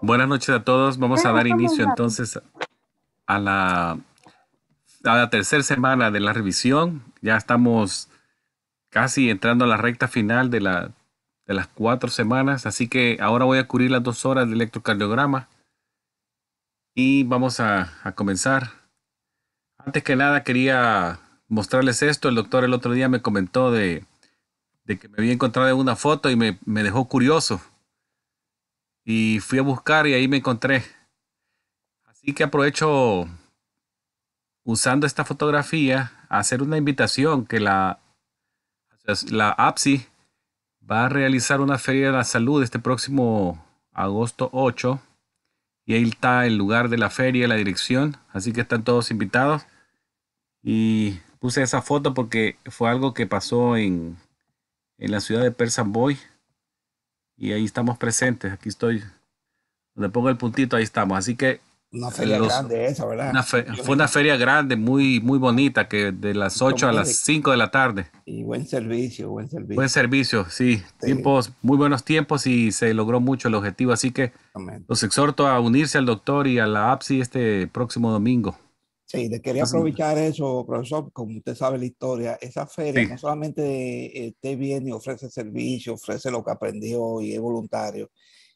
Buenas noches a todos. Vamos a dar inicio entonces a la, a la tercera semana de la revisión. Ya estamos casi entrando a la recta final de, las cuatro semanas, así que ahora voy a cubrir las dos horas de electrocardiograma y vamos a, comenzar. Antes que nada quería mostrarles esto. El doctor el otro día me comentó de, que me había encontrado en una foto y me, me dejó curioso y fui a buscar y ahí me encontré. Así que aprovecho usando esta fotografía a hacer una invitación que la, la APSI va a realizar una feria de la salud este próximo agosto 8. Y ahí está el lugar de la feria, la dirección. Así que están todos invitados. Y puse esa foto porque fue algo que pasó en, en la ciudad de Persan Boy y ahí estamos presentes. Aquí estoy. Le pongo el puntito, ahí estamos. Así que. Una feria grande esa, ¿verdad? fue una feria grande, muy, muy bonita, que de las 8 a las 5 de la tarde. Y buen servicio, buen servicio. Buen servicio, sí. Tiempos, muy buenos tiempos y se logró mucho el objetivo. Así que los exhorto a unirse al doctor y a la APSI este próximo domingo. Sí, le quería aprovechar eso, profesor, como usted sabe la historia, esa feria no solamente esté eh, viene y ofrece servicio, ofrece lo que aprendió y es voluntario,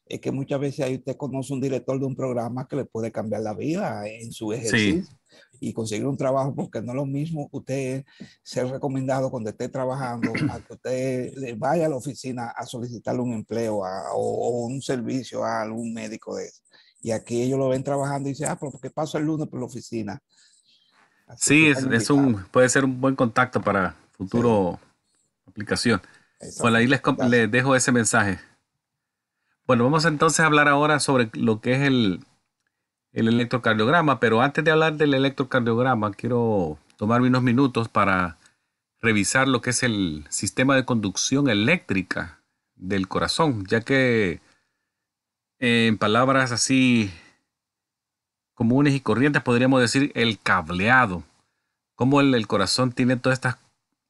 es que muchas veces ahí usted conoce un director de un programa que le puede cambiar la vida en su ejercicio. y conseguir un trabajo, porque no es lo mismo usted ser recomendado cuando esté trabajando a que usted vaya a la oficina a solicitarle un empleo o, o, un servicio a algún médico de eso. Y aquí ellos lo ven trabajando y dicen, ah, pero qué pasó el lunes por la oficina? sí, es, un, puede ser un buen contacto para futuro aplicación. Bueno, ahí les, les dejo ese mensaje. Bueno, vamos entonces a hablar ahora sobre lo que es el, el electrocardiograma, pero antes de hablar del electrocardiograma, quiero tomarme unos minutos para revisar lo que es el sistema de conducción eléctrica del corazón, ya que en palabras así comunes y corrientes, podríamos decir el cableado. como el, corazón tiene todas estas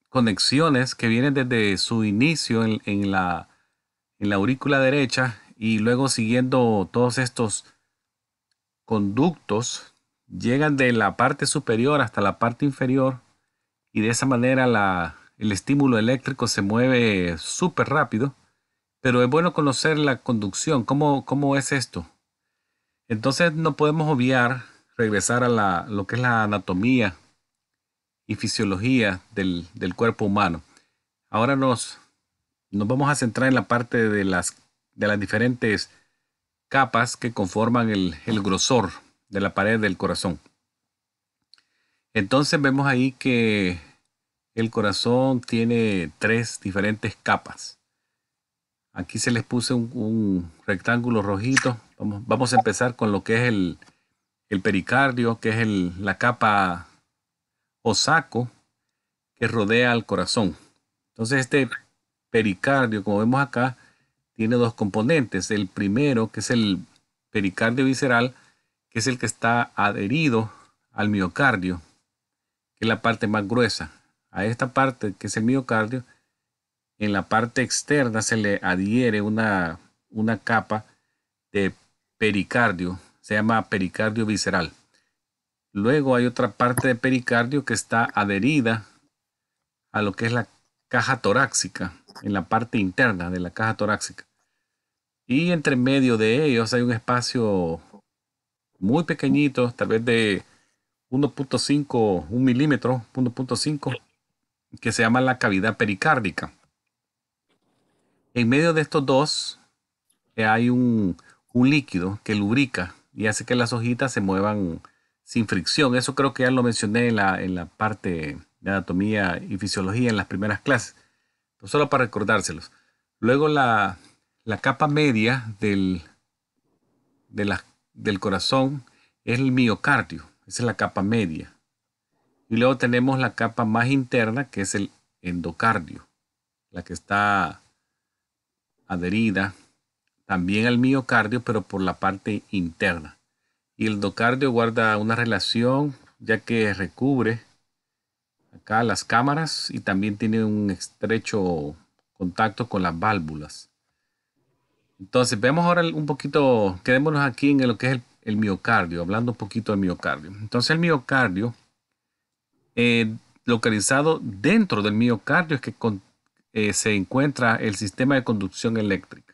conexiones que vienen desde su inicio en, la, aurícula derecha y luego siguiendo todos estos conductos, llegan de la parte superior hasta la parte inferior y de esa manera el estímulo eléctrico se mueve súper rápido pero es bueno conocer la conducción, cómo, cómo es esto. Entonces no podemos obviar regresar a la, lo que es la anatomía y fisiología del, cuerpo humano. Ahora nos, vamos a centrar en la parte de las, de las diferentes capas que conforman el, el grosor de la pared del corazón. Entonces vemos ahí que el corazón tiene tres diferentes capas. Aquí se les puse un, rectángulo rojito. Vamos, a empezar con lo que es el, pericardio, que es la capa o saco que rodea al corazón. Entonces este pericardio, como vemos acá, tiene dos componentes. El primero, que es el pericardio visceral, que es el que está adherido al miocardio, que es la parte más gruesa. A esta parte, que es el miocardio, en la parte externa se le adhiere una, capa de pericardio, se llama pericardio visceral. Luego hay otra parte de pericardio que está adherida a lo que es la caja torácica, en la parte interna de la caja torácica. Y entre medio de ellos hay un espacio muy pequeñito, tal vez de 1.5, 1 milímetro, 1.5, que se llama la cavidad pericárdica. En medio de estos dos eh, hay un, líquido que lubrica y hace que las hojitas se muevan sin fricción. Eso creo que ya lo mencioné en la, parte de anatomía y fisiología en las primeras clases. solo para recordárselos. Luego la, capa media del, del corazón es el miocardio. Esa es la capa media. Y luego tenemos la capa más interna que es el endocardio, la que está adherida también al miocardio, pero por la parte interna. Y el endocardio guarda una relación ya que recubre acá las cámaras y también tiene un estrecho contacto con las válvulas. Entonces, vemos ahora un poquito, quedémonos aquí en lo que es el, miocardio, hablando un poquito del miocardio. Entonces, el miocardio, eh, localizado dentro del miocardio, es que con, eh, se encuentra el sistema de conducción eléctrica.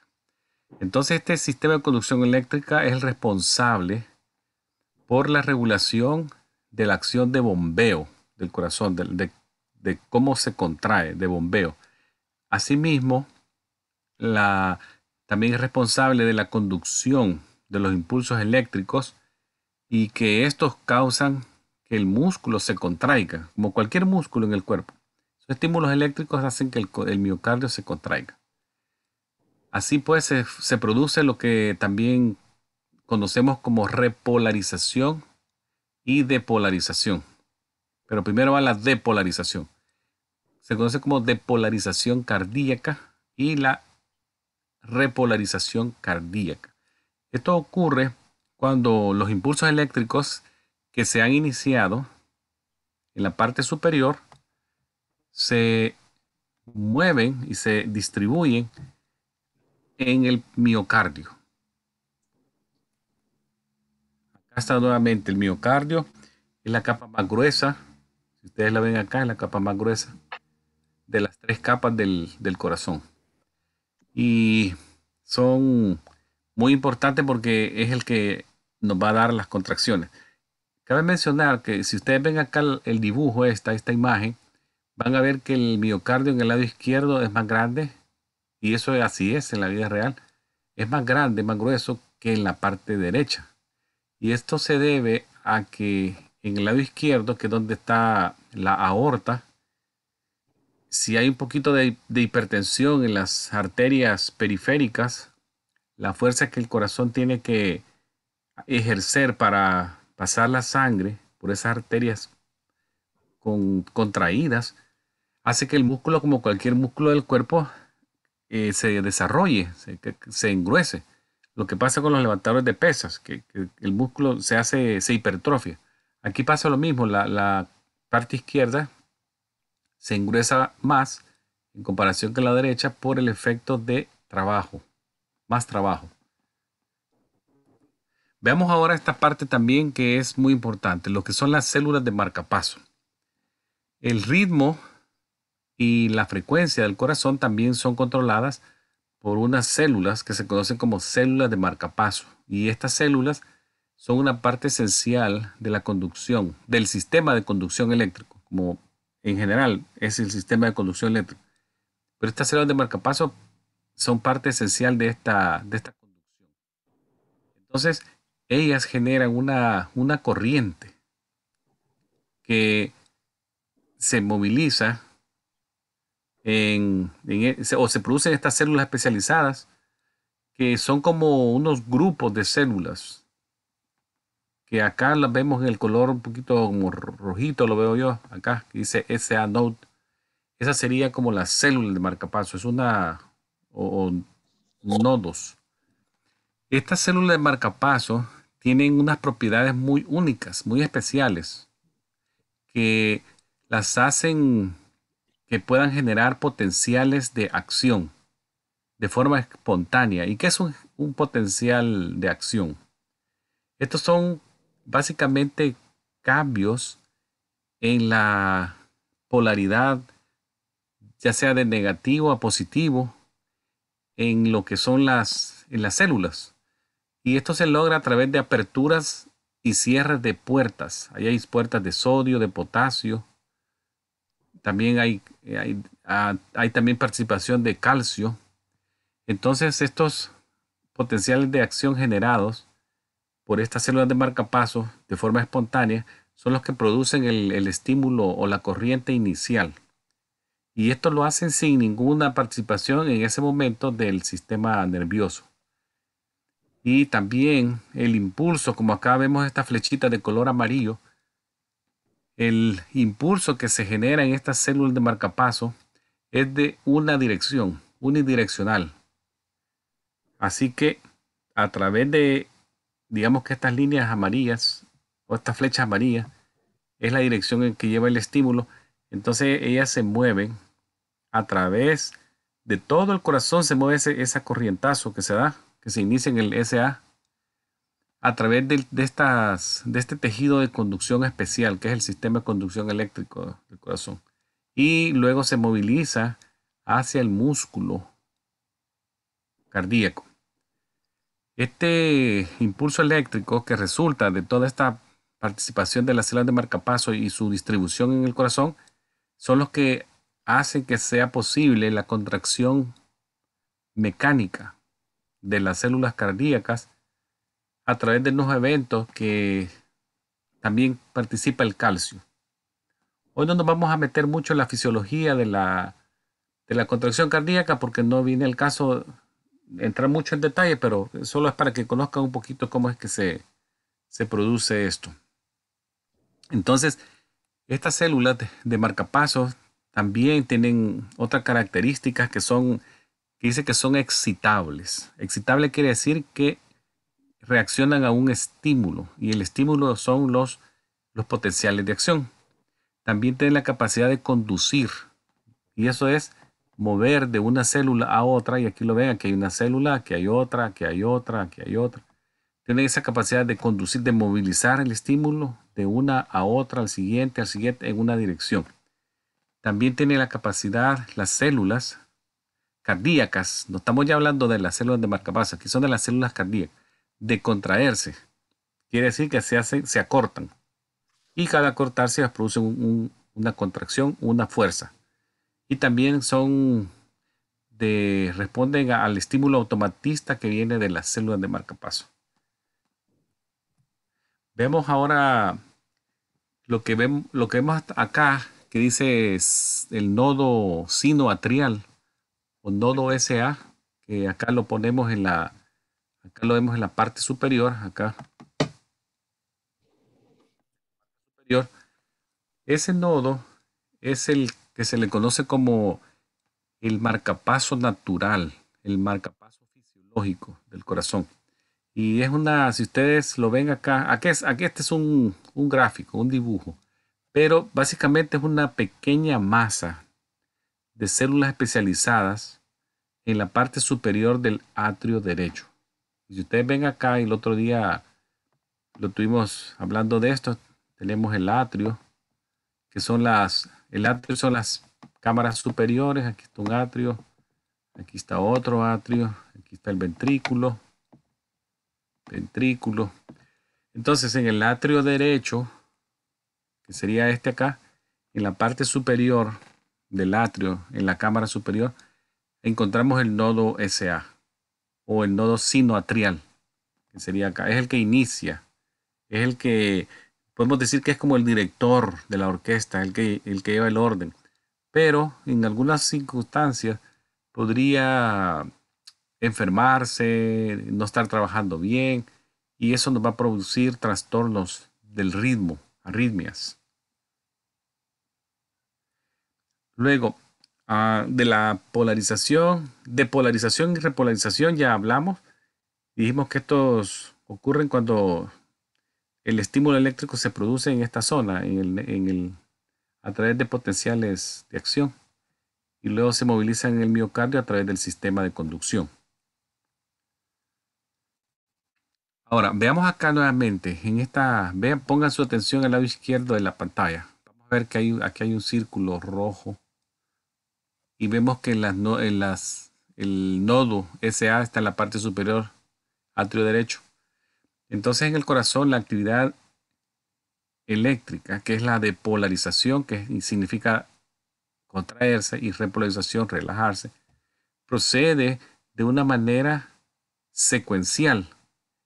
Entonces este sistema de conducción eléctrica es responsable por la regulación de la acción de bombeo del corazón, de, cómo se contrae, de bombeo. Asimismo, la, también es responsable de la conducción de los impulsos eléctricos y que estos causan que el músculo se contraiga, como cualquier músculo en el cuerpo. Los estímulos eléctricos hacen que el, miocardio se contraiga. Así pues, se, se, produce lo que también conocemos como repolarización y depolarización. Pero primero va la depolarización. Se conoce como depolarización cardíaca y la repolarización cardíaca. Esto ocurre cuando los impulsos eléctricos que se han iniciado en la parte superior se mueven y se distribuyen en el miocardio. Acá está nuevamente el miocardio, es la capa más gruesa, si ustedes la ven acá, es la capa más gruesa de las tres capas del, corazón. Y son muy importantes porque es el que nos va a dar las contracciones. Cabe mencionar que si ustedes ven acá el dibujo, esta imagen, van a ver que el miocardio en el lado izquierdo es más grande, y eso así es en la vida real, es más grande, más grueso que en la parte derecha. Y esto se debe a que en el lado izquierdo, que es donde está la aorta, si hay un poquito de, hipertensión en las arterias periféricas, la fuerza que el corazón tiene que ejercer para pasar la sangre por esas arterias contraídas hace que el músculo, como cualquier músculo del cuerpo, eh, se desarrolle, se, engruece. Lo que pasa con los levantadores de pesas, que, el músculo se hace, se hipertrofia. Aquí pasa lo mismo, la, parte izquierda se engruesa más en comparación con la derecha por el efecto de trabajo, más trabajo. Veamos ahora esta parte también que es muy importante, lo que son las células de marcapaso. El ritmo y la frecuencia del corazón también son controladas por unas células que se conocen como células de marcapaso. Y estas células son una parte esencial de la conducción, del sistema de conducción eléctrico, como en general es el sistema de conducción eléctrica. Pero estas células de marcapaso son parte esencial de esta, de esta conducción. Entonces, ellas generan una, una corriente que se moviliza e, o se producen estas células especializadas que son como unos grupos de células que acá las vemos en el color un poquito rojito, lo veo yo acá, que dice SA node. Esa sería como la célula de marcapaso, es una o, nodos. Estas células de marcapaso tienen unas propiedades muy únicas, muy especiales, que las hacen que puedan generar potenciales de acción de forma espontánea. ¿Y qué es un, potencial de acción? Estos son básicamente cambios en la polaridad, ya sea de negativo a positivo, en lo que son las, en las células. Y esto se logra a través de aperturas y cierres de puertas. Ahí hay puertas de sodio, de potasio, también hay, eh, ah, hay, también participación de calcio. Entonces estos potenciales de acción generados por estas células de marcapaso de forma espontánea son los que producen el, el, estímulo o la corriente inicial. Y esto lo hacen sin ninguna participación en ese momento del sistema nervioso. Y también el impulso, como acá vemos esta flechita de color amarillo, el impulso que se genera en estas células de marcapaso es de una dirección, unidireccional. Así que a través de, digamos que estas líneas amarillas o estas flechas amarillas es la dirección en que lleva el estímulo, entonces ellas se mueven a través de todo el corazón, se mueve ese, esa corrientazo que se da, que se inicia en el SA a través de, estas, de este tejido de conducción especial, que es el sistema de conducción eléctrico del corazón. Y luego se moviliza hacia el músculo cardíaco. Este impulso eléctrico que resulta de toda esta participación de las células de marcapaso y su distribución en el corazón son los que hacen que sea posible la contracción mecánica de las células cardíacas a través de unos eventos que también participa el calcio. Hoy no nos vamos a meter mucho en la fisiología de la, contracción cardíaca porque no viene el caso entrar mucho en detalle, pero solo es para que conozcan un poquito cómo es que se, produce esto. Entonces, estas células de, marcapasos también tienen otras características que son, que dice que son excitables. Excitable quiere decir que reaccionan a un estímulo y el estímulo son los, los potenciales de acción. También tienen la capacidad de conducir y eso es mover de una célula a otra y aquí lo ven, que hay una célula, que hay otra, que hay otra, que hay otra. Tienen esa capacidad de conducir, de movilizar el estímulo de una a otra, al siguiente, al siguiente, en una dirección. También tiene la capacidad las células cardíacas, no estamos ya hablando de las células de marcapasa, que son de las células cardíacas de contraerse. Quiere decir que se, hacen, se acortan. Y cada cortarse produce una contracción, una fuerza. Y también son de, responden al estímulo automatista que viene de las células de marcapaso. Vemos ahora lo que, vemos, lo que vemos acá, que dice el nodo sinoatrial o nodo SA, que acá lo ponemos en la Acá lo vemos en la parte superior, acá. Ese nodo es el que se le conoce como el marcapaso natural, el marcapaso fisiológico del corazón. Y es una, si ustedes lo ven acá, aquí, es, aquí este es un, un gráfico, un dibujo, pero básicamente es una pequeña masa de células especializadas en la parte superior del atrio derecho si ustedes ven acá, el otro día lo tuvimos hablando de esto, tenemos el atrio, que son las, el son las cámaras superiores, aquí está un atrio, aquí está otro atrio, aquí está el ventrículo, ventrículo. Entonces en el atrio derecho, que sería este acá, en la parte superior del atrio, en la cámara superior, encontramos el nodo SA o el nodo sinoatrial, que sería acá, es el que inicia, es el que podemos decir que es como el director de la orquesta, el que, el que lleva el orden, pero en algunas circunstancias podría enfermarse, no estar trabajando bien, y eso nos va a producir trastornos del ritmo, arritmias. Luego, Ah, de la polarización, depolarización y repolarización ya hablamos. Dijimos que estos ocurren cuando el estímulo eléctrico se produce en esta zona, en el, en a través de potenciales de acción, y luego se moviliza en el miocardio a través del sistema de conducción. Ahora, veamos acá nuevamente, en esta, vean, pongan su atención al lado izquierdo de la pantalla. Vamos a ver que hay, aquí hay un círculo rojo y vemos que el nodo SA está en la parte superior, atrio derecho. Entonces en el corazón la actividad eléctrica, que es la de polarización, que significa contraerse y repolarización, relajarse, procede de una manera secuencial.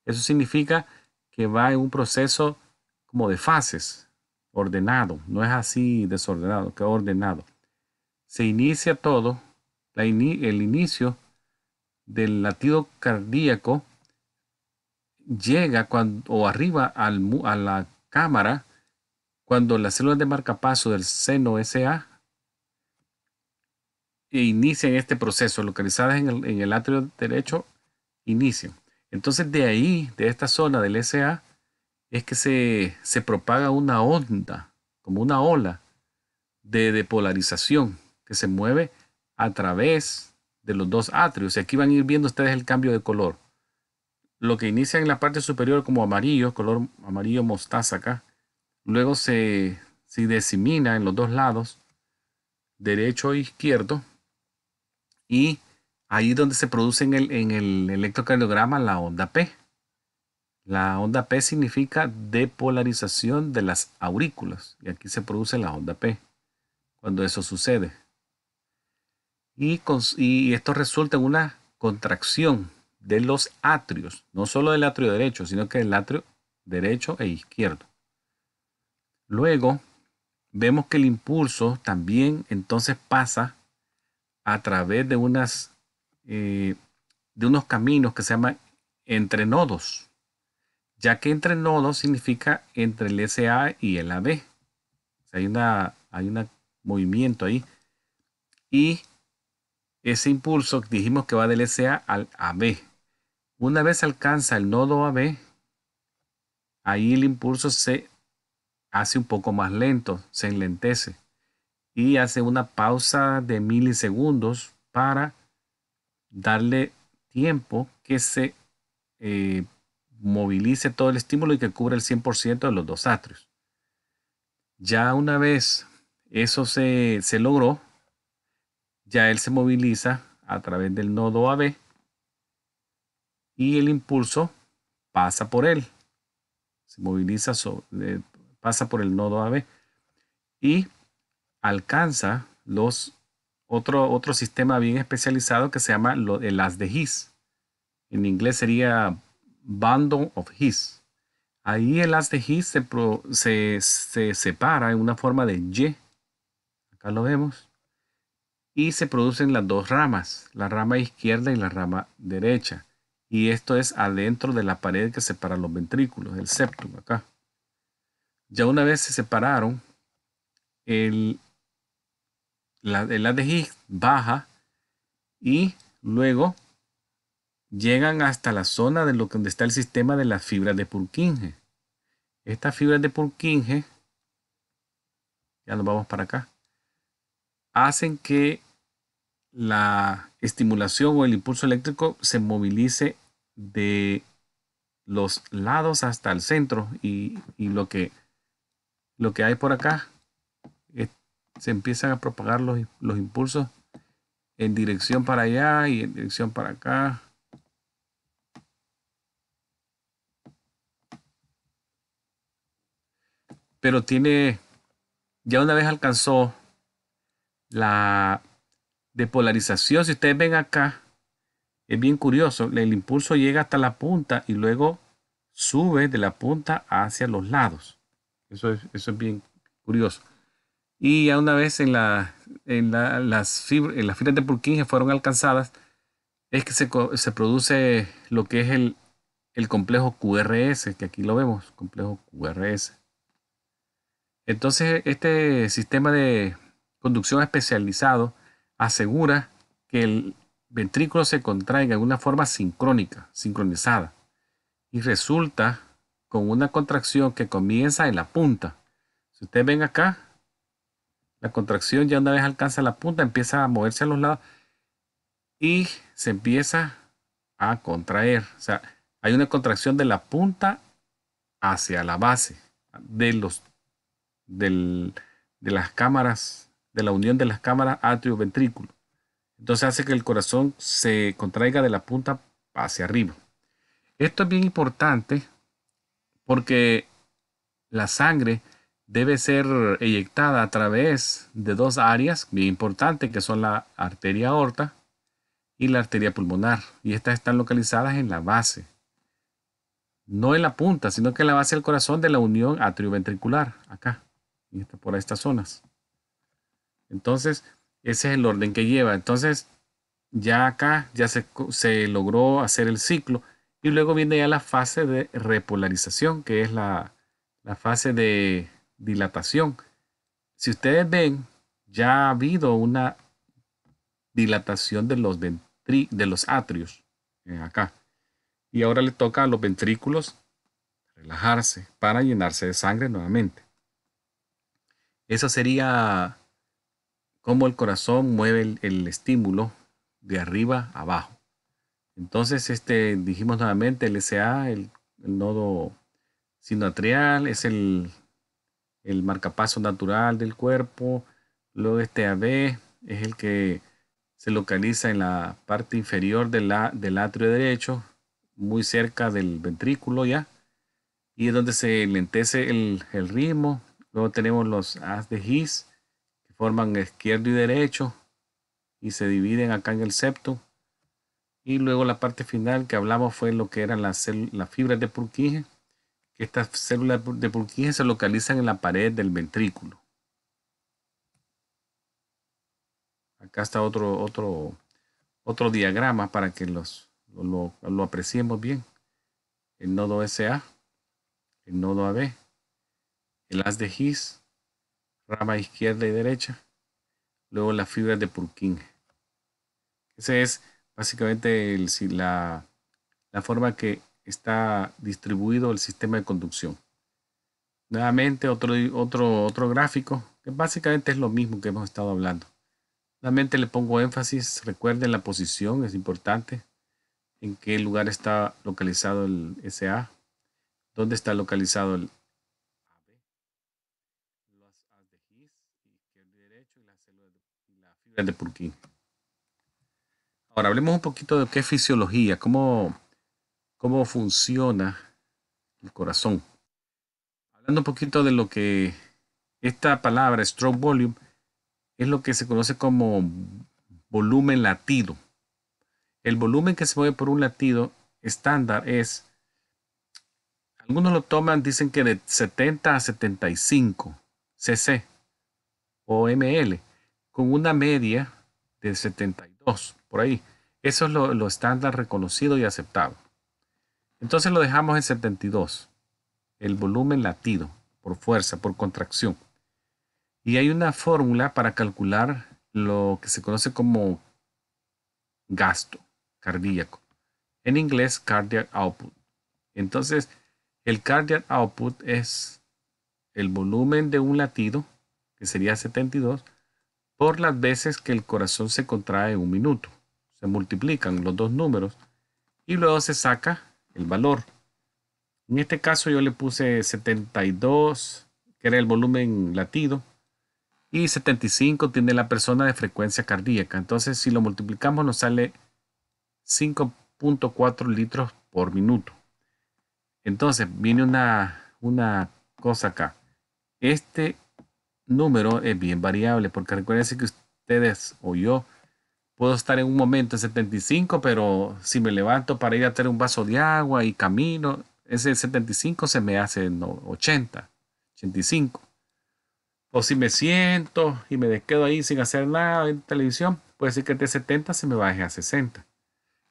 Eso significa que va en un proceso como de fases, ordenado, no es así desordenado, que ordenado se inicia todo, el inicio del latido cardíaco llega cuando, o arriba a la cámara cuando las células de marcapaso del seno SA inician este proceso, localizadas en el, en atrio derecho, inician. Entonces de ahí, de esta zona del SA, es que se, se propaga una onda, como una ola de depolarización se mueve a través de los dos atrios. Y aquí van a ir viendo ustedes el cambio de color. Lo que inicia en la parte superior como amarillo, color amarillo mostaza acá, luego se, se disemina en los dos lados, derecho e izquierdo, y ahí es donde se produce en el, en el electrocardiograma la onda P. La onda P significa depolarización de las aurículas. Y aquí se produce la onda P cuando eso sucede y, esto resulta en una contracción de los atrios, no solo del atrio derecho, sino que del atrio derecho e izquierdo. Luego, vemos que el impulso también entonces pasa a través de, unas, eh, de unos caminos que se llaman nodos. ya que entre nodos significa entre el SA y el AB. hay, hay un movimiento ahí. Y ese impulso dijimos que va del SA al AB. Una vez alcanza el nodo AB, ahí el impulso se hace un poco más lento, se enlentece y hace una pausa de milisegundos para darle tiempo que se eh, movilice todo el estímulo y que cubra el 100% de los dos atrios. Ya una vez eso se, se logró, ya él se moviliza a través del nodo AB y el impulso pasa por él. Se moviliza, pasa por el nodo AB y alcanza los otro, otro sistema bien especializado que se llama lo, el as de His. En inglés sería Bundle of His. Ahí el as de His se, se, se separa en una forma de Y. Acá lo vemos y se producen las dos ramas, la rama izquierda y la rama derecha. Y esto es adentro de la pared que separa los ventrículos, el septum acá. Ya una vez se separaron, el, la, baja y luego llegan hasta la zona de lo donde está el sistema de las fibras de Purkinje. Estas fibras de Purkinje, ya nos vamos para acá hacen que la estimulación o el impulso eléctrico se movilice de los lados hasta el centro y, lo, que, lo que hay por acá eh, se empiezan a propagar los, los impulsos en dirección para allá y en dirección para acá. Pero tiene, ya una vez alcanzó la depolarización, si ustedes ven acá, es bien curioso, el impulso llega hasta la punta y luego sube de la punta hacia los lados. Eso es, eso es bien curioso. Y ya una vez en, la, las, fibras de Purkinje fueron alcanzadas, es que se, produce lo que es el complejo QRS, que aquí lo vemos, complejo QRS. Entonces, este sistema de conducción especializado asegura que el ventrículo se contraiga de una forma sincrónica, sincronizada, y resulta con una contracción que comienza en la punta. Si ustedes ven acá, la contracción ya una vez alcanza la punta, empieza a moverse a los lados y se empieza a contraer. O sea, hay una contracción de la punta hacia la base de, los, de las cámaras de la unión de las cámaras atrioventrículo Entonces hace que el corazón se contraiga de la punta hacia arriba. Esto es bien importante porque la sangre debe ser eyectada a través de dos áreas bien importantes que son la arteria aorta y la arteria pulmonar. Y estas están localizadas en la base. No en la punta, sino que en la base del corazón de la unión atrioventricular, acá, por estas zonas. Entonces, ese es el orden que lleva. Entonces, ya acá ya se, logró hacer el ciclo y luego viene ya la fase de repolarización, que es la, fase de dilatación. Si ustedes ven, ya ha habido una dilatación de los, ventri, de los atrios eh, acá. Y ahora le toca a los ventrículos relajarse para llenarse de sangre nuevamente. Eso sería cómo el corazón mueve el, estímulo de arriba abajo. Entonces, este, dijimos nuevamente, el SA, el, nodo sinoatrial, es el, el marcapaso natural del cuerpo. Luego este AB es el que se localiza en la parte inferior de del atrio derecho, muy cerca del ventrículo ya. Y es donde se lentece el, ritmo. Luego tenemos los As de His, forman izquierdo y derecho y se dividen acá en el septo. Y luego la parte final que hablamos fue lo que eran las, fibras de Purkinje. Que estas células de Purkinje se localizan en la pared del ventrículo. Acá está otro, otro, otro diagrama para que los, lo, apreciemos bien. El nodo SA, el nodo AB, el haz de His, rama izquierda y derecha. Luego las fibras de Purkin. Ese es básicamente la, la forma que está distribuido el sistema de conducción. Nuevamente otro, otro, otro gráfico que básicamente es lo mismo que hemos estado hablando. Nuevamente le pongo énfasis, recuerden la posición, es importante, en qué lugar está localizado el SA, dónde está localizado el de Purkin. Ahora hablemos un poquito de qué es fisiología, cómo, cómo funciona el corazón. Hablando un poquito de lo que esta palabra, stroke volume, es lo que se conoce como volumen latido. El volumen que se mueve por un latido estándar es, algunos lo toman, dicen que de 70 a 75 cc o ml con una media de 72, por ahí. Eso es lo, lo estándar reconocido y aceptado. Entonces lo dejamos en 72, el volumen latido, por fuerza, por contracción. Y hay una fórmula para calcular lo que se conoce como gasto cardíaco. En inglés, cardiac output. Entonces, el cardiac output es el volumen de un latido, que sería 72, las veces que el corazón se contrae un minuto. Se multiplican los dos números y luego se saca el valor. En este caso yo le puse 72, que era el volumen latido, y 75 tiene la persona de frecuencia cardíaca. Entonces si lo multiplicamos nos sale 5.4 litros por minuto. Entonces viene una, una cosa acá. Este número es bien variable, porque recuerden que ustedes o yo puedo estar en un momento en 75, pero si me levanto para ir a tener un vaso de agua y camino, ese 75 se me hace 80, 85. O si me siento y me quedo ahí sin hacer nada en televisión, puede ser que de 70 se me baje a 60.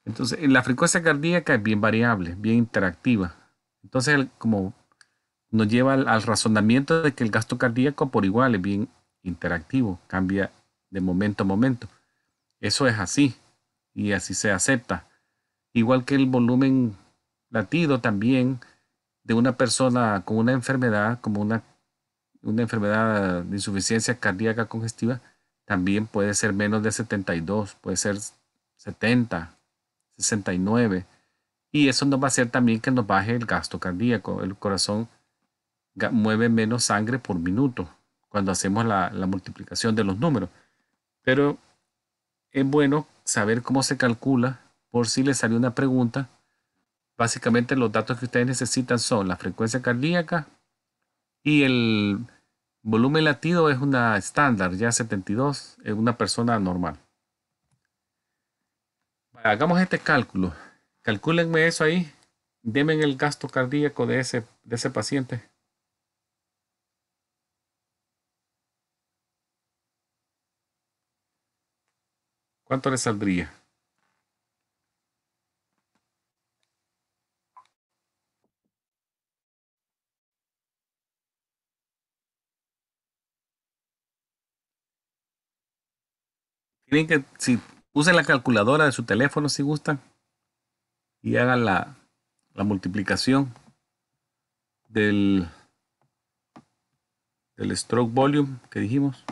Entonces, la frecuencia cardíaca es bien variable, bien interactiva. Entonces, como nos lleva al, razonamiento de que el gasto cardíaco por igual es bien interactivo, cambia de momento a momento. Eso es así y así se acepta. Igual que el volumen latido también de una persona con una enfermedad, como una, una enfermedad de insuficiencia cardíaca congestiva, también puede ser menos de 72, puede ser 70, 69. Y eso nos va a hacer también que nos baje el gasto cardíaco. El corazón mueve menos sangre por minuto cuando hacemos la, multiplicación de los números. Pero es bueno saber cómo se calcula por si le salió una pregunta. Básicamente los datos que ustedes necesitan son la frecuencia cardíaca y el volumen latido es una estándar, ya 72, en una persona normal. Hagamos este cálculo. Calcúlenme eso ahí. Deme el gasto cardíaco de ese, de ese paciente. ¿Cuánto le saldría? Tienen que, si usen la calculadora de su teléfono si gustan y hagan la, la multiplicación del, del stroke volume que dijimos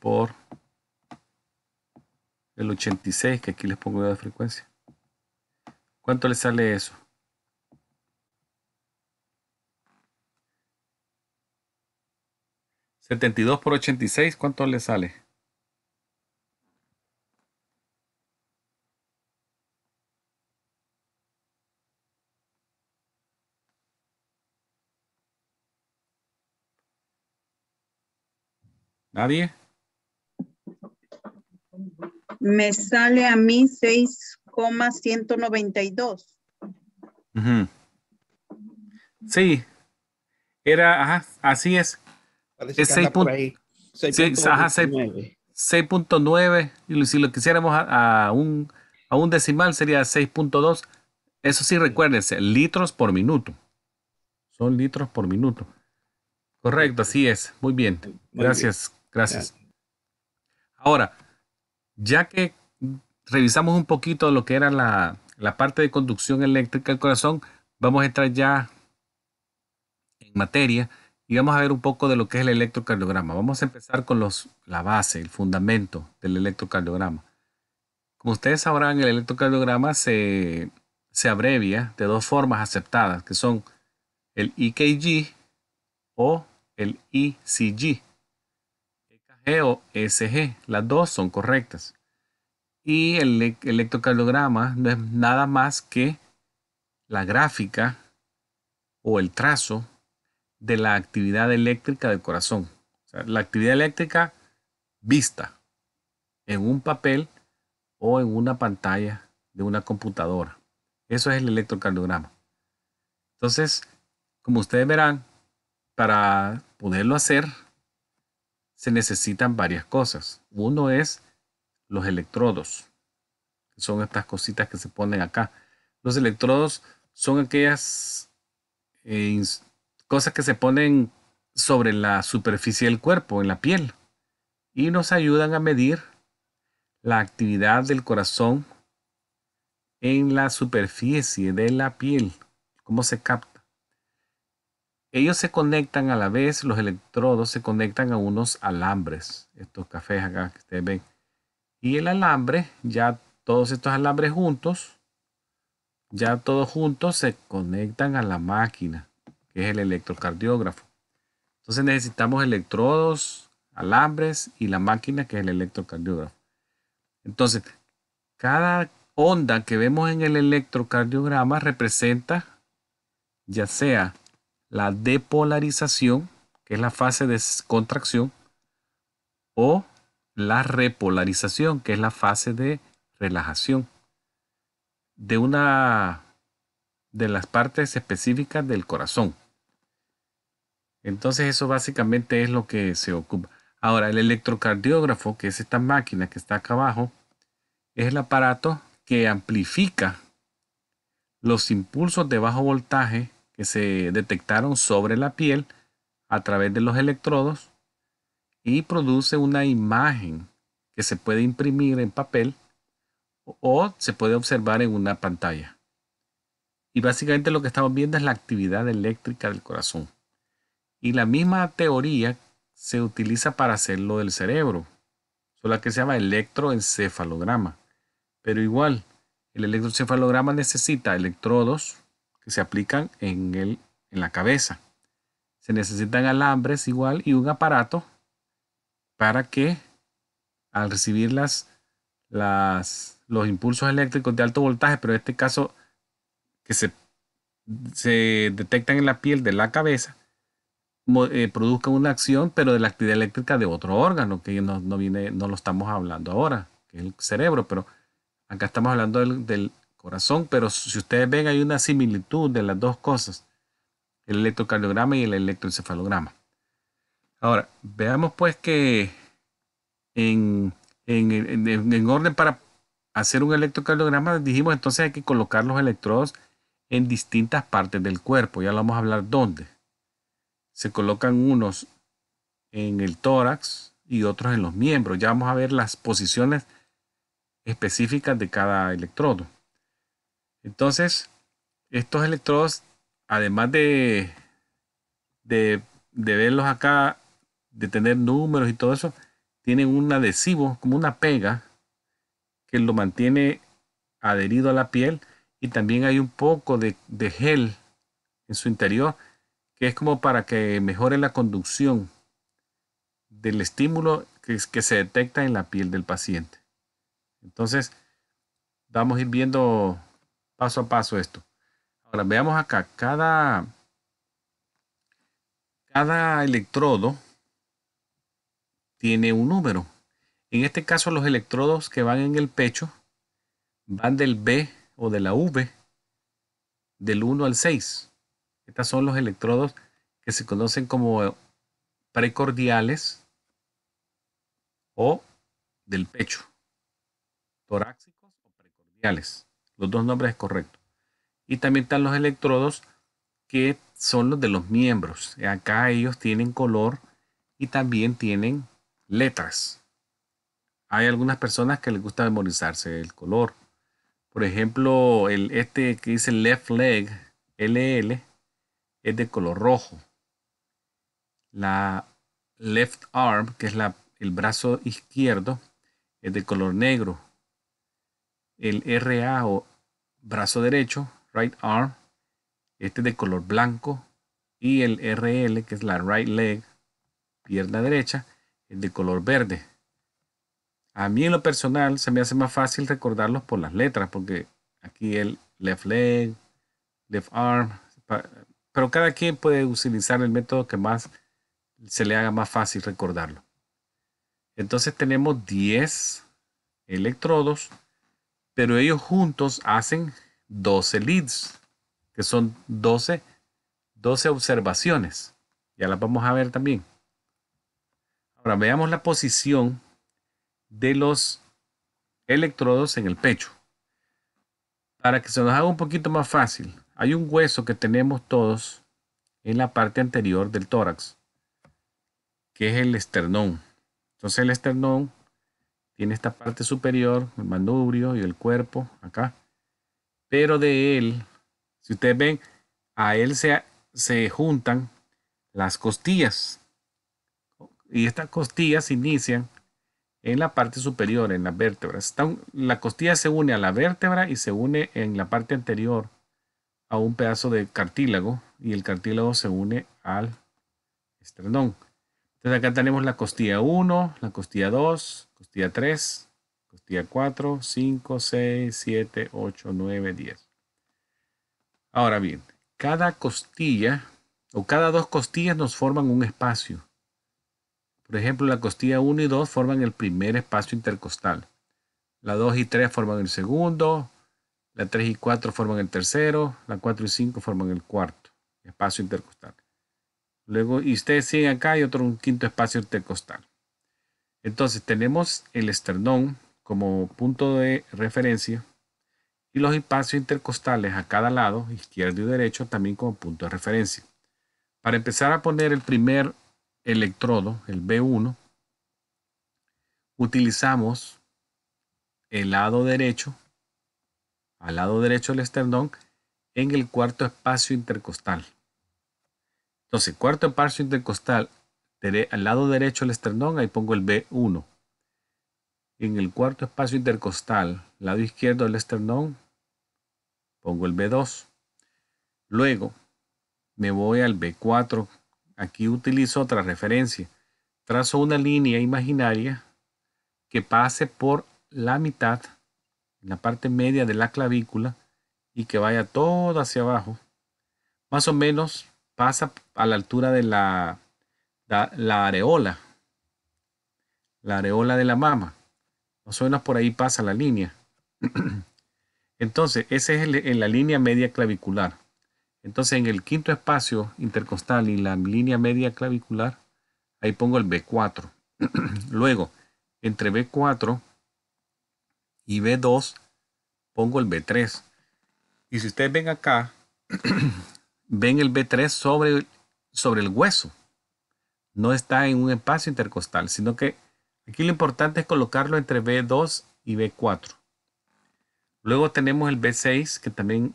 por el 86, que aquí les pongo de frecuencia. ¿Cuánto le sale eso? ¿72 por 86? ¿Cuánto le sale? ¿Nadie? me sale a mí 6,192. Sí, era, ajá, así es. es 6.9 y si lo quisiéramos a, un, decimal sería 6.2. Eso sí, recuérdense, litros por minuto. Son litros por minuto. Correcto, así es. Muy bien. gracias, gracias. Ahora, ya que revisamos un poquito lo que era la, parte de conducción eléctrica del corazón, vamos a entrar ya en materia y vamos a ver un poco de lo que es el electrocardiograma. Vamos a empezar con la base, el fundamento del electrocardiograma. Como ustedes sabrán, el electrocardiograma se, se abrevia de dos formas aceptadas, que son el EKG o el ECG. EKG o SG, Las dos son correctas. Y el e, electrocardiograma no es nada más que la gráfica o el trazo de la actividad eléctrica del corazón. la actividad eléctrica vista en un papel o en una pantalla de una computadora. Eso es el electrocardiograma. Entonces, como ustedes verán, para poderlo hacer, se necesitan varias cosas. Uno es los electrodos, son estas cositas que se ponen acá. Los electrodos son aquellas eh, cosas que se ponen sobre la superficie del cuerpo, en la piel, y nos ayudan a medir la actividad del corazón en la superficie de la piel, cómo se capta ellos se conectan a la vez, los electrodos se conectan a unos alambres, estos cafés acá que ustedes ven. Y el alambre, ya todos estos alambres juntos, ya todos juntos se conectan a la máquina, que es el electrocardiógrafo. Entonces necesitamos electrodos, alambres y la máquina, que es el electrocardiógrafo. Entonces, cada onda que vemos en el electrocardiograma representa ya sea la depolarización, que es la fase de contracción, o la repolarización, que es la fase de relajación de una de las partes específicas del corazón. Entonces eso básicamente es lo que se ocupa. Ahora, el electrocardiógrafo, que es esta máquina que está acá abajo, es el aparato que amplifica los impulsos de bajo voltaje que se detectaron sobre la piel a través de los electrodos y produce una imagen que se puede imprimir en papel o se puede observar en una pantalla. Y básicamente lo que estamos viendo es la actividad eléctrica del corazón. Y la misma teoría se utiliza para hacerlo del cerebro, solo que se llama electroencefalograma. Pero igual, el electroencefalograma necesita electrodos que se aplican en, el, en la cabeza. Se necesitan alambres igual y un aparato para que al recibir las, las, los impulsos eléctricos de alto voltaje, pero en este caso que se, se detectan en la piel de la cabeza, eh, produzcan una acción, pero de la actividad eléctrica de otro órgano, que no, viene, no lo estamos hablando ahora, que es el cerebro, pero acá estamos hablando del, del corazón, pero si ustedes ven hay una similitud de las dos cosas, el electrocardiograma y el electroencefalograma. Ahora, veamos pues que en, orden para hacer un electrocardiograma, dijimos entonces hay que colocar los electrodos en distintas partes del cuerpo, ya lo vamos a hablar dónde. Se colocan unos en el tórax y otros en los miembros, ya vamos a ver las posiciones específicas de cada electrodo. Entonces, estos electrodos, además de, de, verlos acá, de tener números y todo eso, tienen un adhesivo, como una pega, que lo mantiene adherido a la piel y también hay un poco de, gel en su interior que es como para que mejore la conducción del estímulo que se detecta en la piel del paciente. Entonces, vamos a ir viendo paso a paso esto. Ahora veamos acá, cada, cada electrodo tiene un número. En este caso los electrodos que van en el pecho van del B o de la V del 1 al 6. Estos son los electrodos que se conocen como precordiales o del pecho, torácicos o precordiales. Los dos nombres es correcto. Y también están los electrodos que son los de los miembros. Acá ellos tienen color y también tienen letras. Hay algunas personas que les gusta memorizarse el color. Por ejemplo, el, este que dice left leg, LL, es de color rojo. La left arm, que es la, el brazo izquierdo, es de color negro. El RA o brazo derecho, right arm, este de color blanco, y el RL, que es la right leg, pierna derecha, es de color verde. A mí en lo personal se me hace más fácil recordarlos por las letras, porque aquí el left leg, left arm, pero cada quien puede utilizar el método que más se le haga más fácil recordarlo. Entonces tenemos 10 electrodos pero ellos juntos hacen 12 leads, que son 12, observaciones. Ya las vamos a ver también. Ahora veamos la posición de los electrodos en el pecho. Para que se nos haga un poquito más fácil, hay un hueso que tenemos todos en la parte anterior del tórax, que es el esternón. Entonces el esternón tiene esta parte superior, el manubrio y el cuerpo acá. Pero de él, si ustedes ven, a él se, se juntan las costillas. Y estas costillas inician en la parte superior, en las vértebras. la costilla se une a la vértebra y se une en la parte anterior a un pedazo de cartílago y el cartílago se une al esternón. Entonces acá tenemos la costilla 1, la costilla 2, costilla 3, costilla 4, 5, 6, 7, 8, 9, 10. Ahora bien, cada costilla o cada dos costillas nos forman un espacio. Por ejemplo, la costilla 1 y 2 forman el primer espacio intercostal. La 2 y 3 forman el segundo. La 3 y 4 forman el tercero. La 4 y 5 forman el cuarto espacio intercostal. Luego, y ustedes siguen acá, hay otro un quinto espacio intercostal. Entonces, tenemos el esternón como punto de referencia y los espacios intercostales a cada lado, izquierdo y derecho, también como punto de referencia. Para empezar a poner el primer electrodo, el B1, utilizamos el lado derecho, al lado derecho del esternón, en el cuarto espacio intercostal. Entonces, cuarto espacio intercostal, al lado derecho del esternón, ahí pongo el B1. En el cuarto espacio intercostal, lado izquierdo del esternón, pongo el B2. Luego, me voy al B4. Aquí utilizo otra referencia. Trazo una línea imaginaria que pase por la mitad, la parte media de la clavícula, y que vaya todo hacia abajo. Más o menos pasa a la altura de la, la, areola, la areola de la mama. Más o por ahí pasa la línea. Entonces, ese es el, en la línea media clavicular. Entonces, en el quinto espacio intercostal y la línea media clavicular, ahí pongo el B4. Luego, entre B4 y B2, pongo el B3. Y si ustedes ven acá, ven el B3 sobre sobre el hueso. No está en un espacio intercostal, sino que aquí lo importante es colocarlo entre B2 y B4. Luego tenemos el B6, que también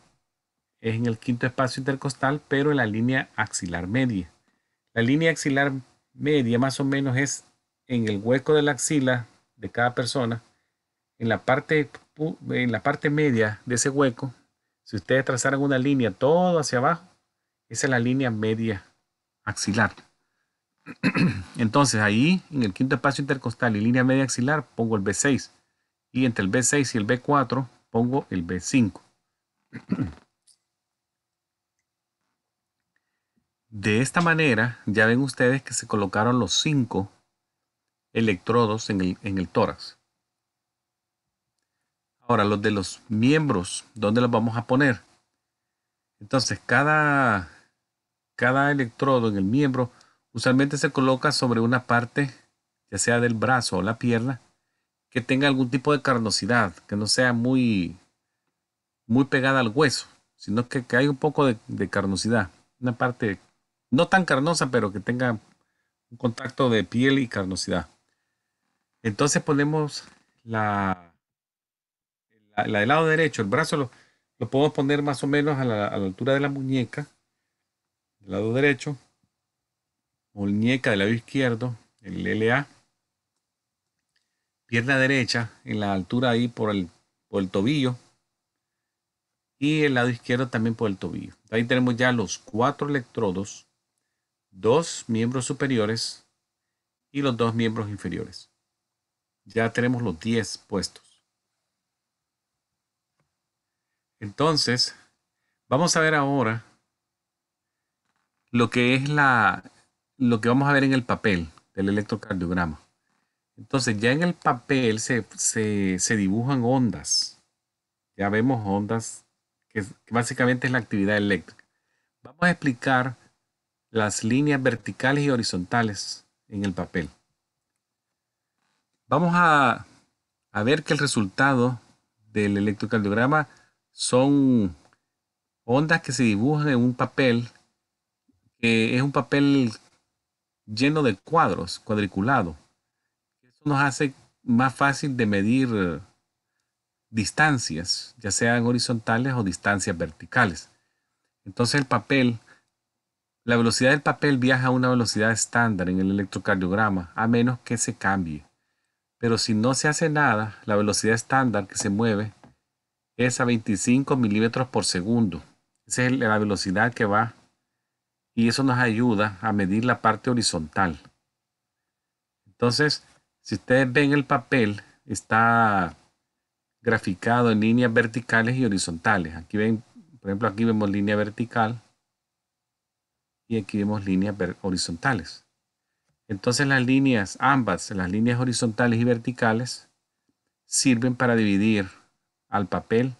es en el quinto espacio intercostal, pero en la línea axilar media. La línea axilar media más o menos es en el hueco de la axila de cada persona, en la parte, en la parte media de ese hueco, si ustedes trazaran una línea todo hacia abajo, esa es la línea media axilar. Entonces ahí en el quinto espacio intercostal y línea media axilar pongo el B6 y entre el B6 y el B4 pongo el B5. De esta manera ya ven ustedes que se colocaron los cinco electrodos en el, en el tórax. Ahora los de los miembros, ¿dónde los vamos a poner? Entonces cada cada electrodo en el miembro usualmente se coloca sobre una parte, ya sea del brazo o la pierna, que tenga algún tipo de carnosidad, que no sea muy, muy pegada al hueso, sino que, que hay un poco de, carnosidad. Una parte no tan carnosa, pero que tenga un contacto de piel y carnosidad. Entonces ponemos la, la, del lado derecho, el brazo lo, lo podemos poner más o menos a la, altura de la muñeca el lado derecho, muñeca del lado izquierdo, el LA, pierna derecha en la altura ahí por el, por el tobillo y el lado izquierdo también por el tobillo. Ahí tenemos ya los cuatro electrodos, dos miembros superiores y los dos miembros inferiores. Ya tenemos los 10 puestos. Entonces, vamos a ver ahora lo que es la, lo que vamos a ver en el papel del electrocardiograma. Entonces ya en el papel se, dibujan ondas. Ya vemos ondas que, básicamente es la actividad eléctrica. Vamos a explicar las líneas verticales y horizontales en el papel. Vamos a, a ver que el resultado del electrocardiograma son ondas que se dibujan en un papel que es un papel lleno de cuadros, cuadriculado. Eso nos hace más fácil de medir eh, distancias, ya sean horizontales o distancias verticales. Entonces el papel, la velocidad del papel viaja a una velocidad estándar en el electrocardiograma, a menos que se cambie. Pero si no se hace nada, la velocidad estándar que se mueve es a 25 milímetros por segundo. Esa es la velocidad que va y eso nos ayuda a medir la parte horizontal. Entonces, si ustedes ven el papel, está graficado en líneas verticales y horizontales. Aquí ven, por ejemplo, aquí vemos línea vertical y aquí vemos líneas horizontales. Entonces las líneas, ambas, las líneas horizontales y verticales, sirven para dividir al papel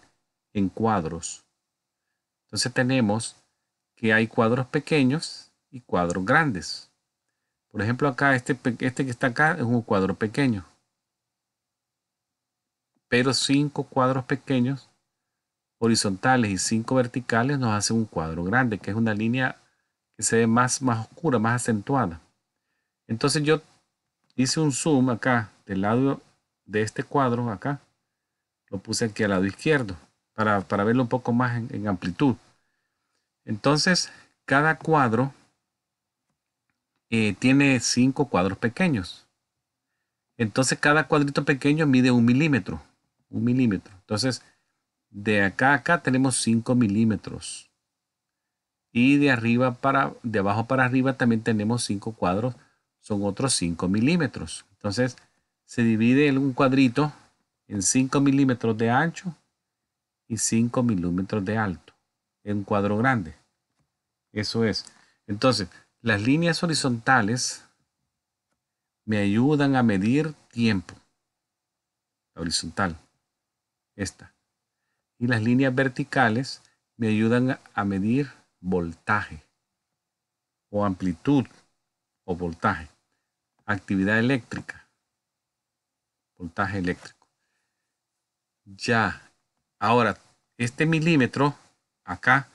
en cuadros. Entonces tenemos que hay cuadros pequeños y cuadros grandes. Por ejemplo, acá este, este que está acá es un cuadro pequeño. Pero cinco cuadros pequeños horizontales y cinco verticales nos hacen un cuadro grande, que es una línea que se ve más, más oscura, más acentuada. Entonces yo hice un zoom acá del lado de este cuadro acá. Lo puse aquí al lado izquierdo para, verlo un poco más en amplitud. Entonces, cada cuadro eh, tiene cinco cuadros pequeños. Entonces, cada cuadrito pequeño mide un milímetro. Un milímetro. Entonces, de acá a acá tenemos 5 milímetros. Y de arriba para, de abajo para arriba también tenemos cinco cuadros. Son otros 5 milímetros. Entonces, se divide un cuadrito en 5 milímetros de ancho y 5 milímetros de alto en cuadro grande. Eso es. Entonces, las líneas horizontales me ayudan a medir tiempo. La horizontal. Esta. Y las líneas verticales me ayudan a medir voltaje o amplitud o voltaje. Actividad eléctrica. Voltaje eléctrico. Ya. Ahora, este milímetro acá.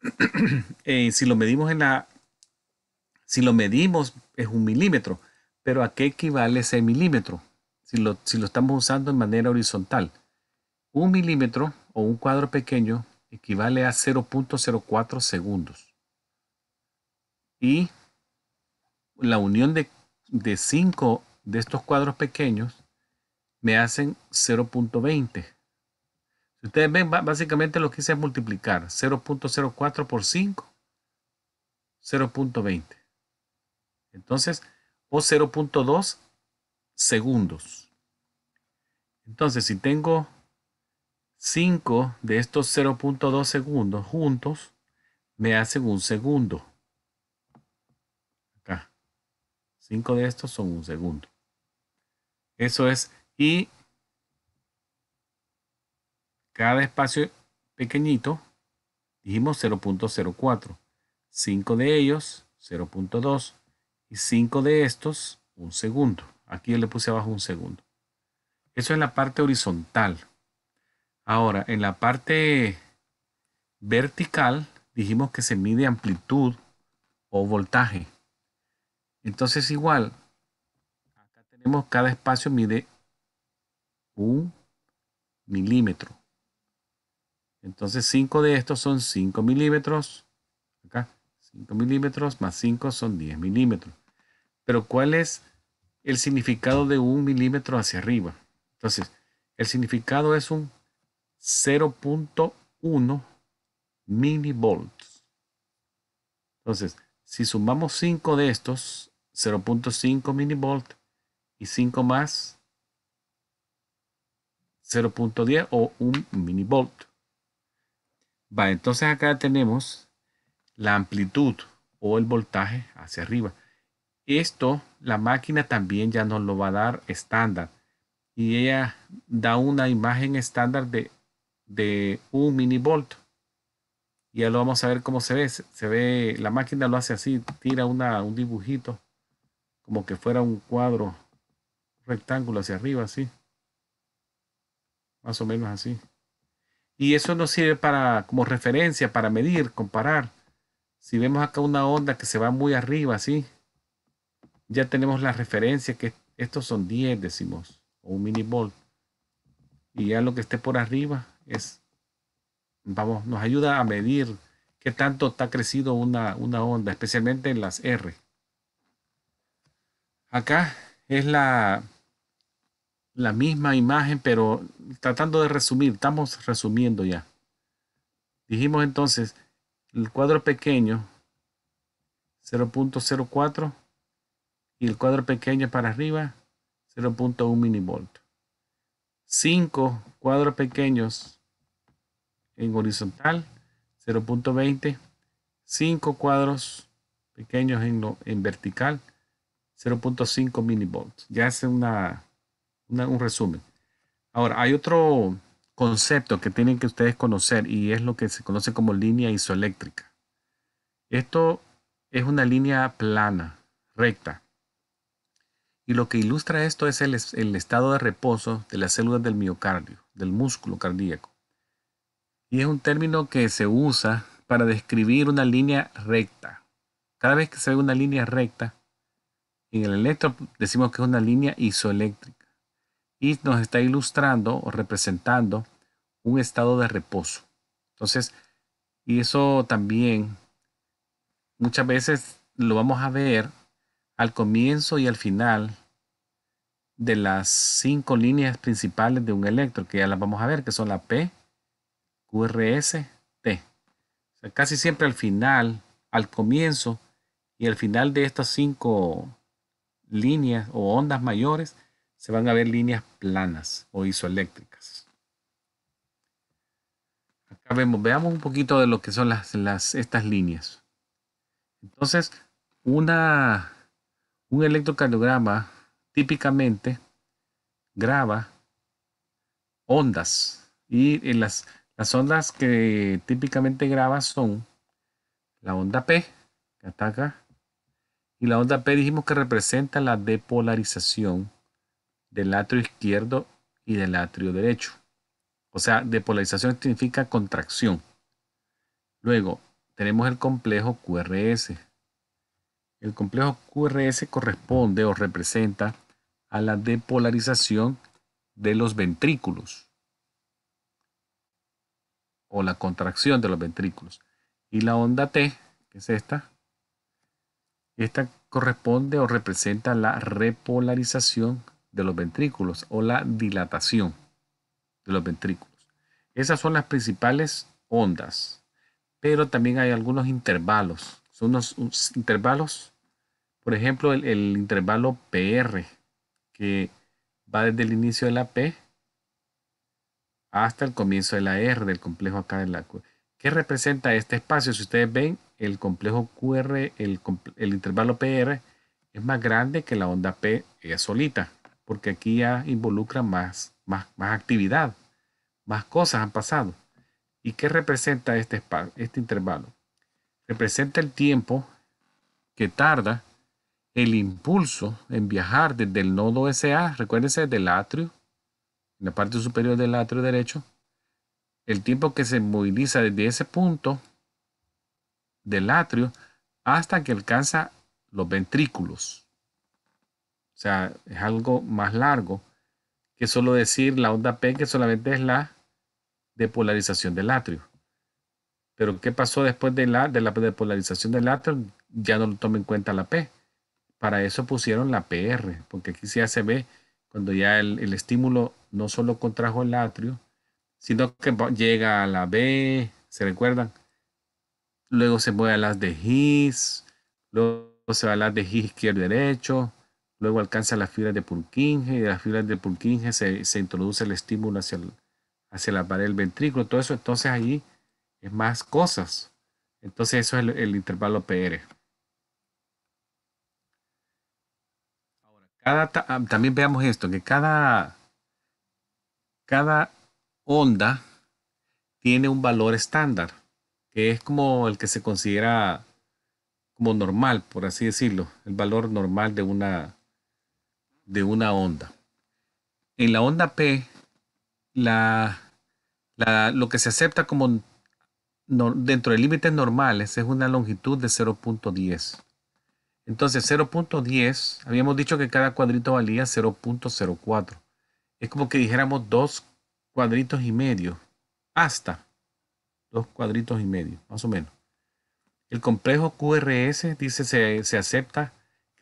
Eh, si lo medimos en la. Si lo medimos es un milímetro, pero ¿a qué equivale ese milímetro? Si lo, si lo estamos usando en manera horizontal. Un milímetro o un cuadro pequeño equivale a 0.04 segundos. Y la unión de, de 5 de estos cuadros pequeños me hacen 0.20 ustedes ven, básicamente lo que hice es multiplicar 0.04 por 5, 0.20. Entonces, o 0.2 segundos. Entonces, si tengo 5 de estos 0.2 segundos juntos, me hacen un segundo. Acá. 5 de estos son un segundo. Eso es. Y cada espacio pequeñito, dijimos 0.04. 5 de ellos, 0.2. Y 5 de estos, un segundo. Aquí yo le puse abajo un segundo. Eso es la parte horizontal. Ahora, en la parte vertical, dijimos que se mide amplitud o voltaje. Entonces igual, acá tenemos cada espacio mide un milímetro. Entonces 5 de estos son 5 milímetros. Acá, 5 milímetros más 5 son 10 milímetros. Pero ¿cuál es el significado de un milímetro hacia arriba? Entonces, el significado es un 0.1 milivolts. Entonces, si sumamos 5 de estos, 0.5 milivolt y 5 más 0.10 o 1 milivolt. Va, entonces acá tenemos la amplitud o el voltaje hacia arriba. Esto la máquina también ya nos lo va a dar estándar. Y ella da una imagen estándar de, de un volt Y ya lo vamos a ver cómo se ve. Se, ve, la máquina lo hace así, tira un dibujito, como que fuera un cuadro rectángulo hacia arriba, así. Más o menos así. Y eso nos sirve para, como referencia, para medir, comparar. Si vemos acá una onda que se va muy arriba, ¿sí? ya tenemos la referencia que estos son 10 décimos o un volt. Y ya lo que esté por arriba es, vamos, nos ayuda a medir qué tanto está crecido una onda, especialmente en las R. Acá es la la misma imagen, pero tratando de resumir, estamos resumiendo ya. Dijimos entonces, el cuadro pequeño, 0.04, y el cuadro pequeño para arriba, 0.1 minivolt. Cinco cuadros pequeños en horizontal, 0.20. Cinco cuadros pequeños en, en vertical, 0.5 minivolt. Ya hace una un resumen. Ahora, hay otro concepto que tienen que ustedes conocer y es lo que se conoce como línea isoeléctrica. Esto es una línea plana, recta. Y lo que ilustra esto es el, el estado de reposo de las células del miocardio, del músculo cardíaco. Y es un término que se usa para describir una línea recta. Cada vez que se ve una línea recta, en el electro decimos que es una línea isoeléctrica y nos está ilustrando o representando un estado de reposo. Entonces, y eso también muchas veces lo vamos a ver al comienzo y al final de las cinco líneas principales de un electro, que ya las vamos a ver, que son la P, QRS, T. O sea, casi siempre al final, al comienzo y al final de estas cinco líneas o ondas mayores, se van a ver líneas planas o isoeléctricas. Acá vemos, veamos un poquito de lo que son las, estas líneas. Entonces, una, un electrocardiograma típicamente graba ondas y las, las ondas que típicamente graba son la onda P, que ataca, y la onda P dijimos que representa la depolarización del atrio izquierdo y del atrio derecho. O sea, depolarización significa contracción. Luego, tenemos el complejo QRS. El complejo QRS corresponde o representa a la depolarización de los ventrículos o la contracción de los ventrículos. Y la onda T, que es esta, esta corresponde o representa la repolarización de los ventrículos o la dilatación de los ventrículos. Esas son las principales ondas, pero también hay algunos intervalos. Son unos, intervalos, por ejemplo, el, intervalo PR, que va desde el inicio de la P hasta el comienzo de la R del complejo acá en la Q. ¿Qué representa este espacio? Si ustedes ven, el complejo QR, el, el intervalo PR, es más grande que la onda P ella solita porque aquí ya involucra más, más, actividad, más cosas han pasado. ¿Y qué representa este, este intervalo? Representa el tiempo que tarda el impulso en viajar desde el nodo SA, recuérdense, del atrio, en la parte superior del atrio derecho, el tiempo que se moviliza desde ese punto del atrio hasta que alcanza los ventrículos. O sea, es algo más largo que solo decir la onda P, que solamente es la depolarización del atrio. Pero ¿qué pasó después de la, de la depolarización del atrio? Ya no lo toma en cuenta la P. Para eso pusieron la PR, porque aquí ya se ve cuando ya el, el estímulo no solo contrajo el atrio, sino que llega a la B, ¿se recuerdan? Luego se mueve a las de GIS, luego se va a las de GIS izquierdo derecho, Luego alcanza las fibras de Purkinje y de las fibras de Purkinje se, introduce el estímulo hacia, hacia la pared del ventrículo. Todo eso, entonces ahí es más cosas. Entonces eso es el, intervalo PR. Ahora, ah, también veamos esto, que cada, cada onda tiene un valor estándar, que es como el que se considera como normal, por así decirlo, el valor normal de una, de una onda. En la onda P, la, lo que se acepta como dentro de límites normales es una longitud de 0.10. Entonces 0.10, habíamos dicho que cada cuadrito valía 0.04. Es como que dijéramos dos cuadritos y medio, hasta dos cuadritos y medio, más o menos. El complejo QRS dice se, se acepta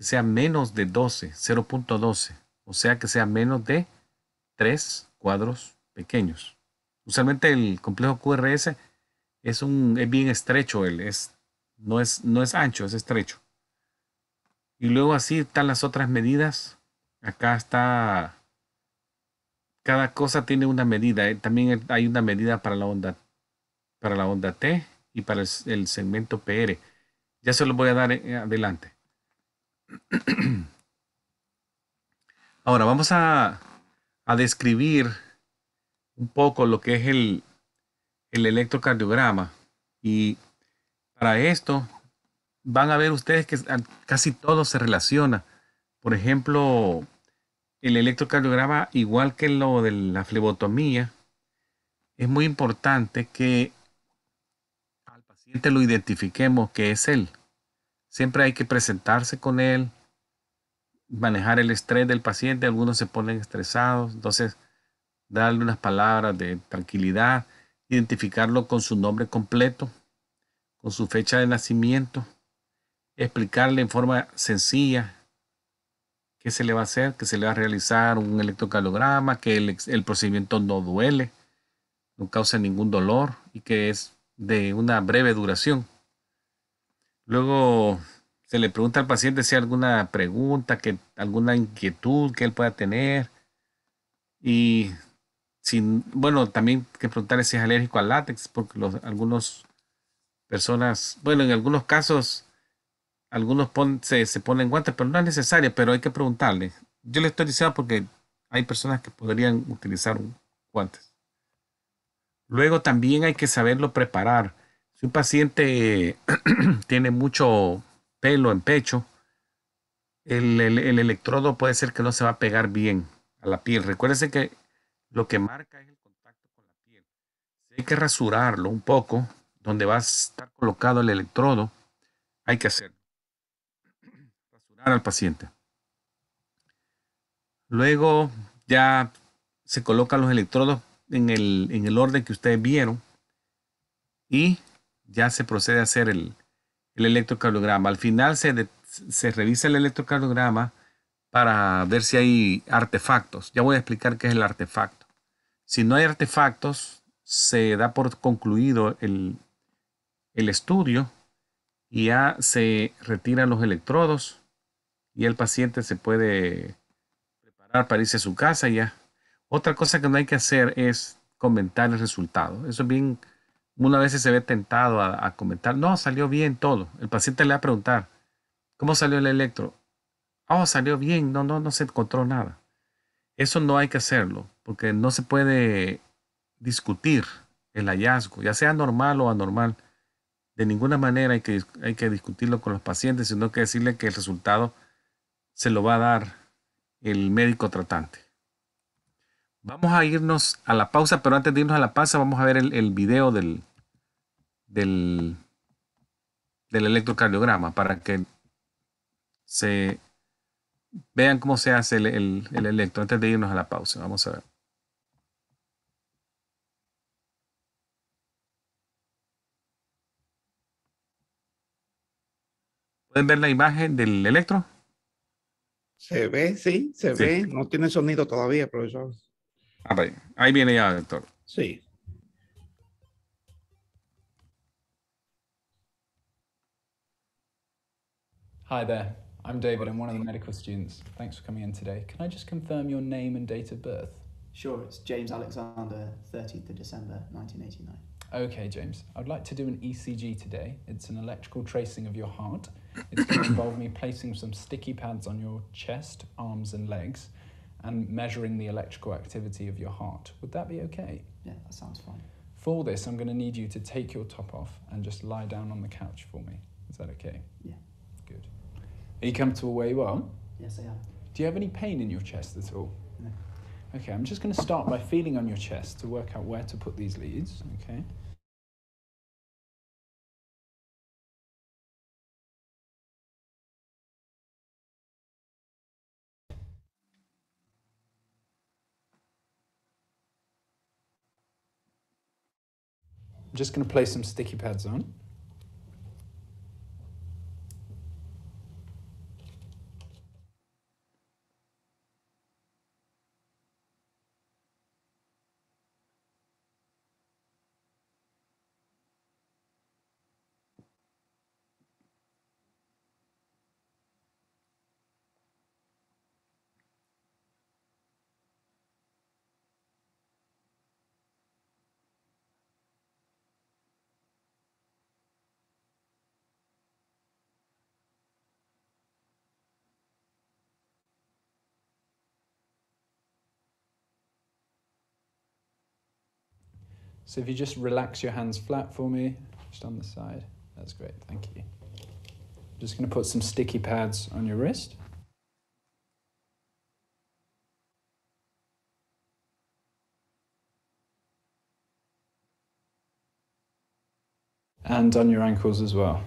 que sea menos de 12, 0.12, o sea que sea menos de 3 cuadros pequeños. Usualmente el complejo QRS es, un, bien estrecho, es, no, es, no es ancho, es estrecho. Y luego así están las otras medidas. Acá está, cada cosa tiene una medida. Eh, también hay una medida para la onda, para la onda T y para el, el segmento PR. Ya se lo voy a dar eh, adelante. Ahora vamos a, describir un poco lo que es el, el electrocardiograma. Y para esto van a ver ustedes que casi todo se relaciona. Por ejemplo, el electrocardiograma, igual que lo de la flebotomía, es muy importante que al paciente lo identifiquemos que es él. Siempre hay que presentarse con él, manejar el estrés del paciente. Algunos se ponen estresados, entonces darle unas palabras de tranquilidad, identificarlo con su nombre completo, con su fecha de nacimiento, explicarle en forma sencilla qué se le va a hacer, que se le va a realizar un electrocardiograma, que el, el procedimiento no duele, no causa ningún dolor y que es de una breve duración. Luego se le pregunta al paciente si hay alguna pregunta, que, alguna inquietud que él pueda tener. Y si, bueno, también hay que preguntarle si es alérgico al látex, porque los, algunos personas, bueno, en algunos casos, algunos se, se, ponen guantes, pero no es necesario, pero hay que preguntarle. Yo le estoy diciendo porque hay personas que podrían utilizar guantes. Luego también hay que saberlo preparar. Si un paciente tiene mucho pelo en pecho, el, electrodo puede ser que no se va a pegar bien a la piel. Recuérdese que lo que marca es el contacto con la piel. hay que rasurarlo un poco, donde va a estar colocado el electrodo, hay que hacerlo. Rasurar al paciente. Luego ya se colocan los electrodos en el, en el orden que ustedes vieron y ya se procede a hacer el, electrocardiograma. Al final se, se revisa el electrocardiograma para ver si hay artefactos. Ya voy a explicar qué es el artefacto. Si no hay artefactos, se da por concluido el, estudio y ya se retiran los electrodos y el paciente se puede preparar para irse a su casa ya. Otra cosa que no hay que hacer es comentar el resultado. Eso es bien una vez se ve tentado a, comentar, no, salió bien todo. El paciente le va a preguntar, ¿cómo salió el electro? Oh, salió bien, no, no, no se encontró nada. Eso no hay que hacerlo, porque no se puede discutir el hallazgo, ya sea normal o anormal. De ninguna manera hay que, hay que discutirlo con los pacientes, sino que decirle que el resultado se lo va a dar el médico tratante. Vamos a irnos a la pausa, pero antes de irnos a la pausa vamos a ver el video del, del, del electrocardiograma para que se vean cómo se hace el, electro antes de irnos a la pausa. Vamos a ver. ¿Pueden ver la imagen del electro? Se ve, sí, se ve. No tiene sonido todavía, profesor. Ah, ahí viene ya, doctor. Sí. Hi there, I'm David. I'm one of the medical students. Thanks for coming in today. Can I just confirm your name and date of birth? Sure, it's James Alexander, 13th of December 1989. Okay, James, I'd like to do an ECG today. It's an electrical tracing of your heart. It's going to involve me placing some sticky pads on your chest, arms, and legs and measuring the electrical activity of your heart. Would that be okay? Yeah, that sounds fine. For this, I'm going to need you to take your top off and just lie down on the couch for me. Is that okay? Yeah. Are you comfortable where you are? Yes, I am. Do you have any pain in your chest at all? No. Okay, I'm just going to start by feeling on your chest to work out where to put these leads, okay? I'm just going to place some sticky pads on. So if you just relax your hands flat for me, just on the side, that's great, thank you. I'm Just gonna put some sticky pads on your wrist. And on your ankles as well.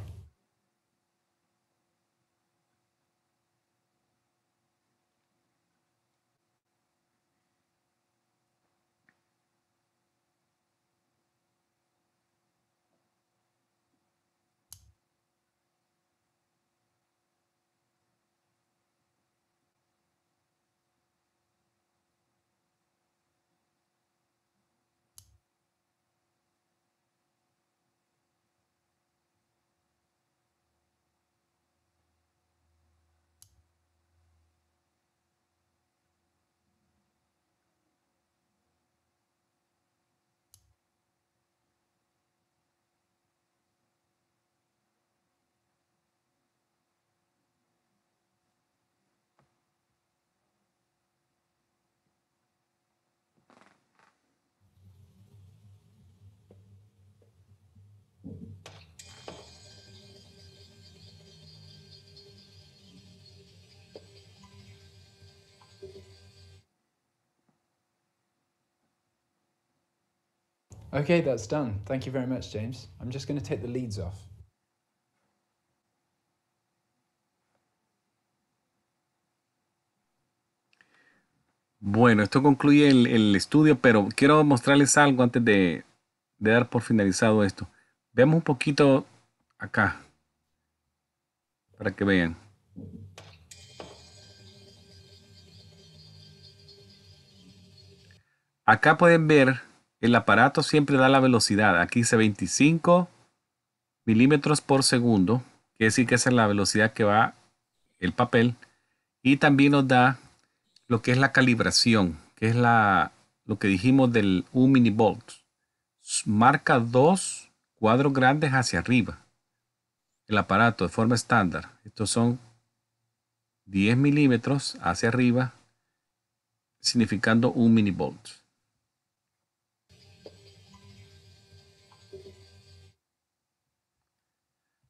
Okay, that's done. Thank you very much, James. I'm just going to take the leads off. Bueno, esto concluye el, estudio, pero quiero mostrarles algo antes de, de, dar por finalizado esto. Veamos un poquito acá, para que vean. Acá pueden ver el aparato siempre da la velocidad. Aquí dice 25 milímetros por segundo. Quiere decir que esa es la velocidad que va el papel. Y también nos da lo que es la calibración, que es la, lo que dijimos del 1 minivolt. Marca dos cuadros grandes hacia arriba. El aparato de forma estándar. Estos son 10 milímetros hacia arriba, significando 1 minivolt.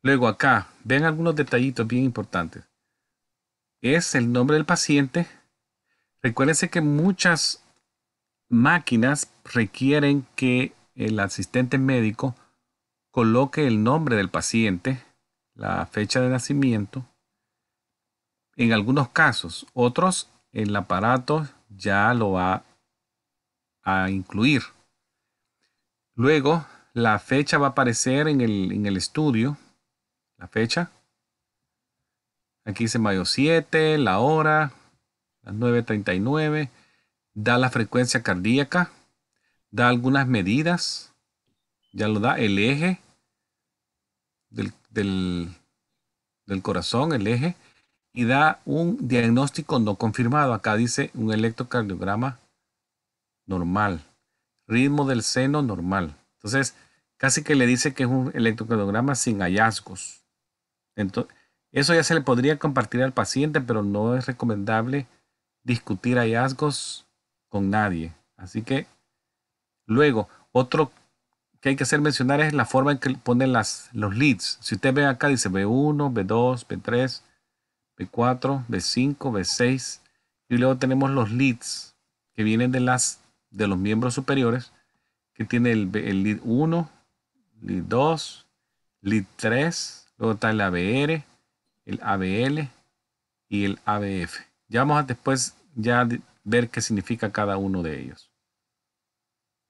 Luego acá, ven algunos detallitos bien importantes. Es el nombre del paciente. Recuérdense que muchas máquinas requieren que el asistente médico coloque el nombre del paciente, la fecha de nacimiento, en algunos casos, otros el aparato ya lo va a incluir. Luego, la fecha va a aparecer en el, en el estudio la fecha. Aquí dice mayo 7, la hora, las 9.39, da la frecuencia cardíaca, da algunas medidas, ya lo da, el eje del, del corazón, el eje, y da un diagnóstico no confirmado. Acá dice un electrocardiograma normal, ritmo del seno normal. Entonces, casi que le dice que es un electrocardiograma sin hallazgos. Entonces, eso ya se le podría compartir al paciente, pero no es recomendable discutir hallazgos con nadie. Así que luego, otro que hay que hacer mencionar es la forma en que ponen las, los leads. Si usted ve acá, dice B1, B2, B3, B4, B5, B6. Y luego tenemos los leads que vienen de, las, de los miembros superiores, que tiene el lead 1, lead 2, lead 3, Luego está el ABR, el ABL y el ABF. Ya vamos a después ya ver qué significa cada uno de ellos.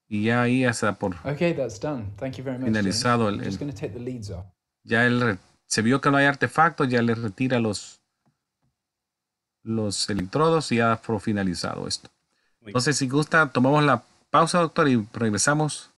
Y ya ahí hasta por finalizado el, ya se vio que no hay artefactos, ya le retira los los electrodos y ya fue finalizado esto. Entonces, si gusta, tomamos la pausa, doctor, y regresamos